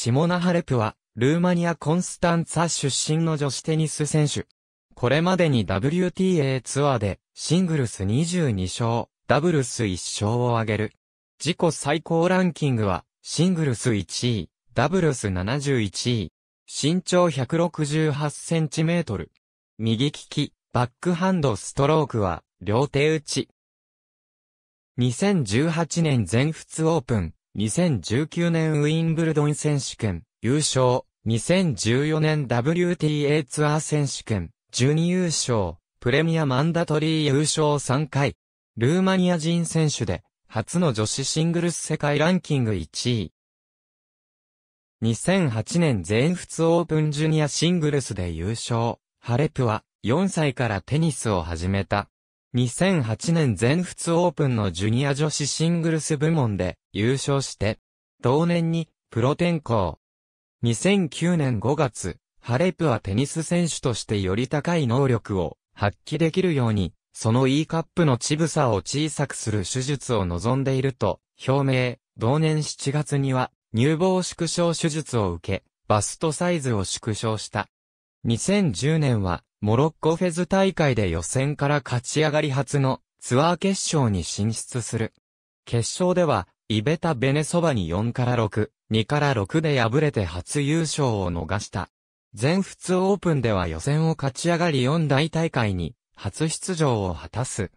シモナ・ハレプは、ルーマニア・コンスタンツァ出身の女子テニス選手。これまでに WTA ツアーで、シングルス22勝、ダブルス1勝を挙げる。自己最高ランキングは、シングルス1位、ダブルス71位。身長168センチメートル。右利き、バックハンドストロークは、両手打ち。2018年全仏オープン、2019年ウィンブルドン選手権、優勝、2014年 WTA ツアー選手権、準優勝、プレミアマンダトリー優勝3回、ルーマニア人選手で、初の女子シングルス世界ランキング1位。2008年全仏オープンジュニアシングルスで優勝。ハレプは4歳からテニスを始めた。2008年全仏オープンのジュニア女子シングルス部門で優勝して、同年にプロ転向。2009年5月、ハレプはテニス選手としてより高い能力を発揮できるように、その E カップのちぶさを小さくする手術を望んでいると表明、同年7月には乳房縮小手術を受け、バストサイズを縮小した。2010年はモロッコフェズ大会で予選から勝ち上がり初のツアー決勝に進出する。決勝では、イベタ・ベネソバに4から6、2から6で敗れて初優勝を逃した。全仏オープンでは予選を勝ち上がり4大大会に初出場を果たす。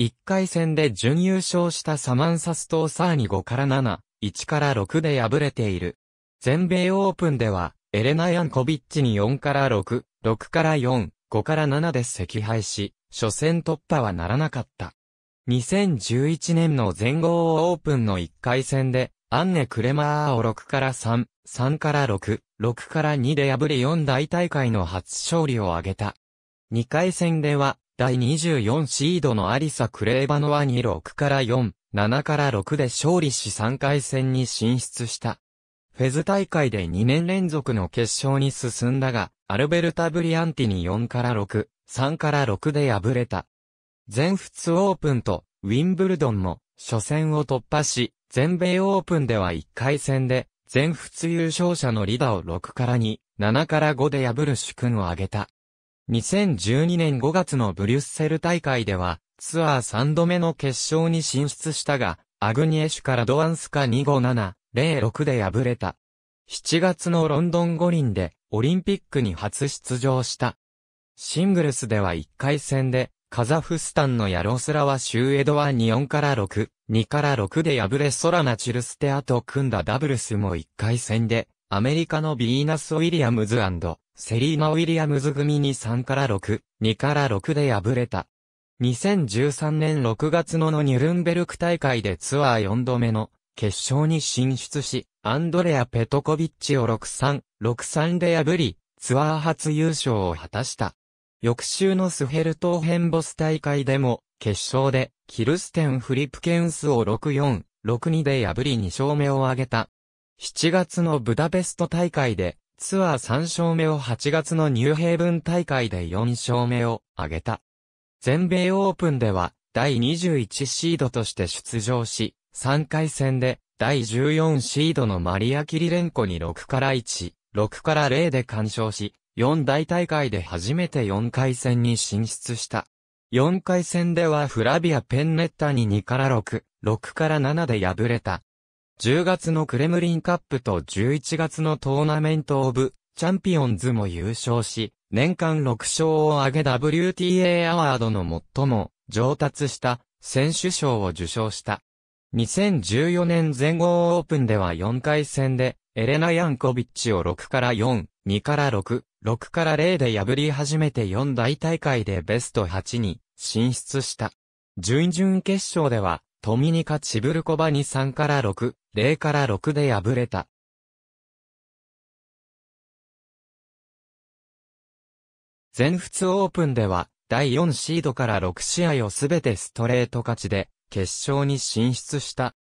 1回戦で準優勝したサマンサストーサーに5から7、1から6で敗れている。全米オープンではエレナ・ヤンコビッチに4から6、6から4、5から7で惜敗し、初戦突破はならなかった。2011年の全豪オープンの1回戦で、アンネ・クレマーを6から3、3から6、6から2で破り4大大会の初勝利を挙げた。2回戦では、第24シードのアリサ・クレーバノワに6から4、7から6で勝利し3回戦に進出した。フェズ大会で2年連続の決勝に進んだが、アルベルタ・ブリアンティに4から6、3から6で敗れた。全仏オープンとウィンブルドンも初戦を突破し、全米オープンでは1回戦で全仏優勝者のリダを6から2、7から5で破る主君を挙げた。2012年5月のブリュッセル大会では、ツアー3度目の決勝に進出したが、アグニエシュからドアンスカ257、06で敗れた。7月のロンドン五輪で、オリンピックに初出場した。シングルスでは1回戦で、カザフスタンのヤロスラワ・シューエドワに4から6、2から6で敗れソラナ・チルステアと組んだダブルスも1回戦で、アメリカのビーナス・ウィリアムズセリーナ・ウィリアムズ組に3から6、2から6で敗れた。2013年6月のニュルンベルク大会でツアー4度目の決勝に進出し、アンドレア・ペトコビッチを6-3、6-3で破り、ツアー初優勝を果たした。翌週のスヘルトーヘンボス大会でも、決勝で、キルステン・フリップケンスを6-4、6-2で破り2勝目を挙げた。7月のブダペスト大会で、ツアー3勝目を8月のニューヘイブン大会で4勝目を挙げた。全米オープンでは、第21シードとして出場し、3回戦で、第14シードのマリア・キリレンコに6から1、6から0で干渉し、4大大会で初めて4回戦に進出した。4回戦ではフラビア・ペンネッタに2から6、6から7で敗れた。10月のクレムリンカップと11月のトーナメントオブチャンピオンズも優勝し、年間6勝を挙げ WTA アワードの最も上達した選手賞を受賞した。2014年全豪オープンでは4回戦でエレナ・ヤンコビッチを6から4、2から6、6から0で破り始めて4大大会でベスト8に進出した。準々決勝では、トミニカ・チブルコバに3から6、0から6で敗れた。全仏オープンでは、第4シードから6試合をすべてストレート勝ちで、決勝に進出した。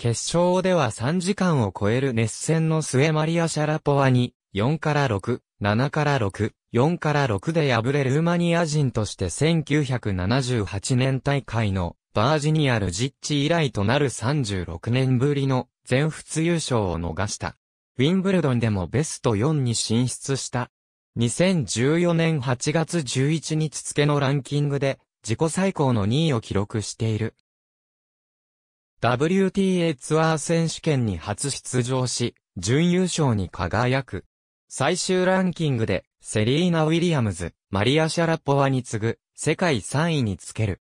決勝では3時間を超える熱戦の末マリア・シャラポワに、4から6、7から6、4から6で敗れルーマニア人として1978年大会のバージニア・ルジッチ以来となる36年ぶりの全仏優勝を逃した。ウィンブルドンでもベスト4に進出した。2014年8月11日付のランキングで自己最高の2位を記録している。WTA ツアー選手権に初出場し、準優勝に輝く。最終ランキングで、セリーナ・ウィリアムズ、マリア・シャラポワに次ぐ、世界3位につける。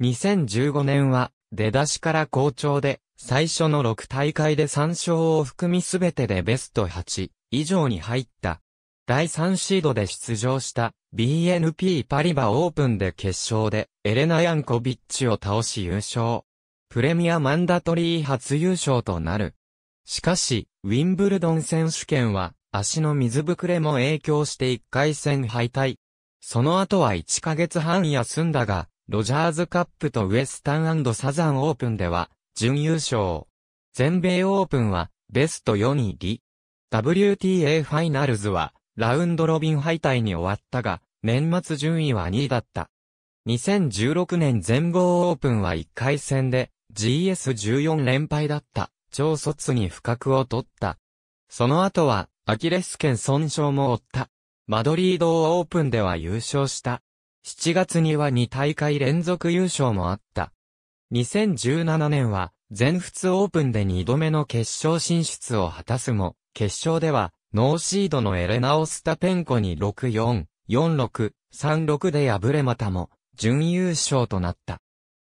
2015年は、出だしから好調で、最初の6大会で3勝を含みすべてでベスト8以上に入った。第3シードで出場した BNP パリバオープンで決勝でエレナ・ヤンコビッチを倒し優勝。プレミアマンダトリー初優勝となる。しかし、ウィンブルドン選手権は、足の水ぶくれも影響して1回戦敗退。その後は1ヶ月半休んだが、ロジャーズカップとウエスタンサザンオープンでは、準優勝。全米オープンは、ベスト4にリ。WTA ファイナルズは、ラウンドロビン敗退に終わったが、年末順位は2位だった。2016年全豪オープンは1回戦で、GS14 連敗だった、超卒に不覚を取った。その後は、アキレス腱損傷も負った。マドリードオープンでは優勝した。7月には2大会連続優勝もあった。2017年は、全仏オープンで2度目の決勝進出を果たすも、決勝では、ノーシードのエレナ・オスタペンコに6-4、4-6、3-6で敗れまたも、準優勝となった。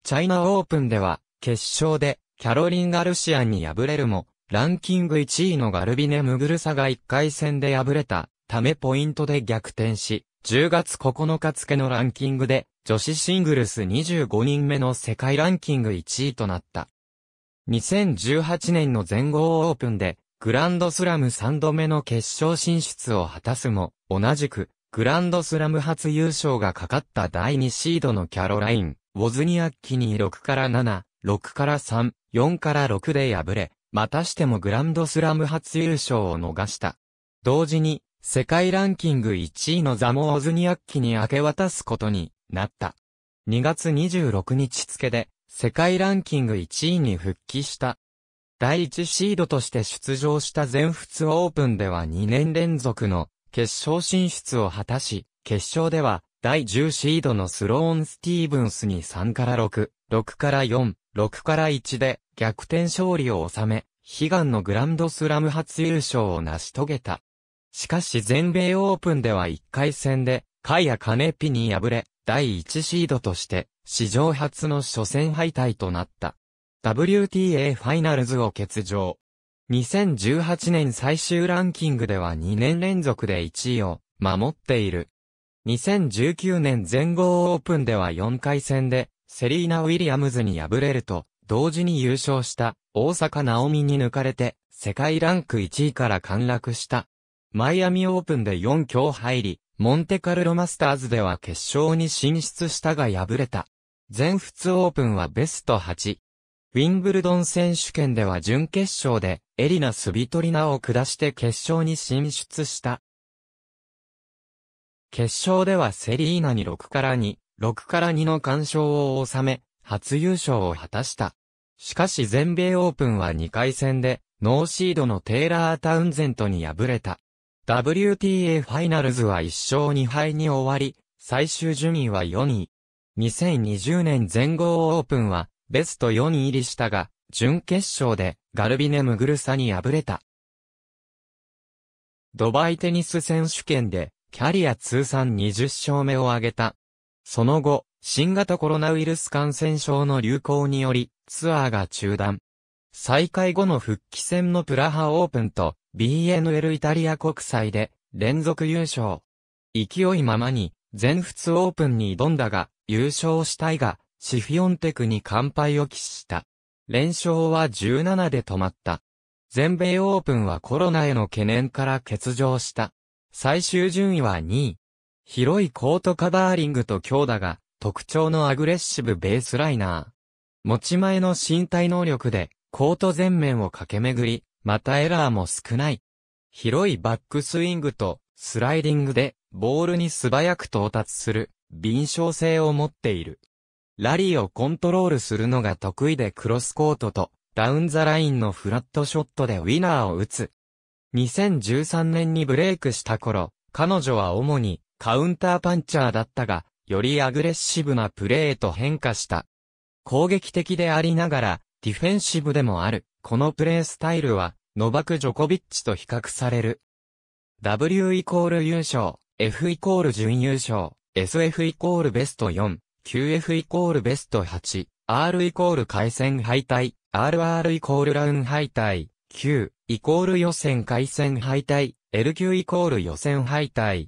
チャイナオープンでは、決勝でキャロリン・ガルシアンに敗れるも、ランキング1位のガルビネ・ムグルサが1回戦で敗れたためポイントで逆転し、10月9日付のランキングで女子シングルス25人目の世界ランキング1位となった。2018年の全豪オープンでグランドスラム3度目の決勝進出を果たすも、同じくグランドスラム初優勝がかかった第2シードのキャロライン、ウォズニアッキに6から7、6から3、4から6で敗れ、またしてもグランドスラム初優勝を逃した。同時に、世界ランキング1位のザモ・オズニアッキに明け渡すことになった。2月26日付で、世界ランキング1位に復帰した。第1シードとして出場した全仏オープンでは2年連続の決勝進出を果たし、決勝では第10シードのスローン・スティーブンスに3から6、6から4、6から1で逆転勝利を収め、悲願のグランドスラム初優勝を成し遂げた。しかし全米オープンでは1回戦で、カイア・カネピに敗れ、第1シードとして、史上初の初戦敗退となった。WTA ファイナルズを欠場。2018年最終ランキングでは2年連続で1位を守っている。2019年全豪オープンでは4回戦でセリーナ・ウィリアムズに敗れると、同時に優勝した大阪直美に抜かれて、世界ランク1位から陥落した。マイアミオープンで4強入り、モンテカルロマスターズでは決勝に進出したが敗れた。全仏オープンはベスト8。ウィンブルドン選手権では準決勝でエリナ・スビトリナを下して決勝に進出した。決勝ではセリーナに6から2、6から2の干渉を収め、初優勝を果たした。しかし全米オープンは2回戦で、ノーシードのテイラー・タウンゼントに敗れた。WTA ファイナルズは1勝2敗に終わり、最終順位は4位。2020年全豪オープンは、ベスト4位入りしたが、準決勝で、ガルビネ・ムグルサに敗れた。ドバイテニス選手権で、キャリア通算20勝目を挙げた、その後、新型コロナウイルス感染症の流行により、ツアーが中断。再開後の復帰戦のプラハオープンと BNL イタリア国際で連続優勝。勢いままに全仏オープンに挑んだが優勝したいがシフィオンテクに完敗を喫した。連勝は17で止まった。全米オープンはコロナへの懸念から欠場した。最終順位は2位。広いコートカバーリングと強打が特徴のアグレッシブベースライナー。持ち前の身体能力でコート全面を駆け巡り、またエラーも少ない。広いバックスイングとスライディングでボールに素早く到達する敏捷性を持っている。ラリーをコントロールするのが得意でクロスコートとダウンザラインのフラットショットでウィナーを打つ。2013年にブレイクした頃、彼女は主にカウンターパンチャーだったが、よりアグレッシブなプレーへと変化した。攻撃的でありながら、ディフェンシブでもある、このプレースタイルは、ノバク・ジョコビッチと比較される。W イコール優勝、F イコール準優勝、SF イコールベスト4、QF イコールベスト8、R イコール回戦敗退、RR イコールラウン敗退、Q イコール予選回戦敗退、LQ イコール予選敗退、